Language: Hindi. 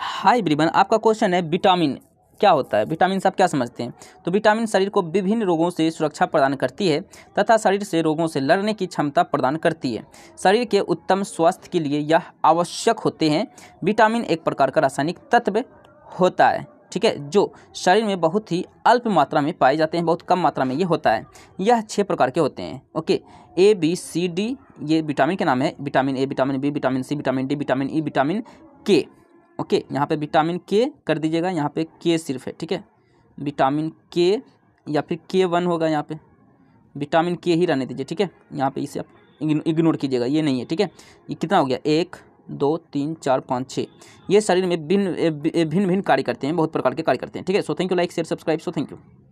हाई ब्रिबन आपका क्वेश्चन है विटामिन क्या होता है विटामिन से आप क्या समझते हैं तो विटामिन शरीर को विभिन्न रोगों से सुरक्षा प्रदान करती है तथा शरीर से रोगों से लड़ने की क्षमता प्रदान करती है शरीर के उत्तम स्वास्थ्य के लिए यह आवश्यक होते हैं विटामिन एक प्रकार का रासायनिक तत्व होता है ठीक है जो शरीर में बहुत ही अल्प मात्रा में पाए जाते हैं बहुत कम मात्रा में ये होता है यह छः प्रकार के होते हैं okay A B C D ये विटामिन के नाम है vitamin A vitamin B vitamin C vitamin D vitamin E vitamin K okay यहाँ पे विटामिन के कर दीजिएगा यहाँ पे के सिर्फ है ठीक है विटामिन के या फिर के वन होगा यहाँ पे विटामिन के ही रहने दीजिए ठीक है यहाँ पे इसे आप इग्नोर कीजिएगा ये नहीं है ठीक है ये कितना हो गया एक दो तीन चार पाँच छः ये शरीर में भिन्न भिन्न भिन्न कार्य करते हैं बहुत प्रकार के कार्य करते हैं ठीक है so thank you like share subscribe so thank you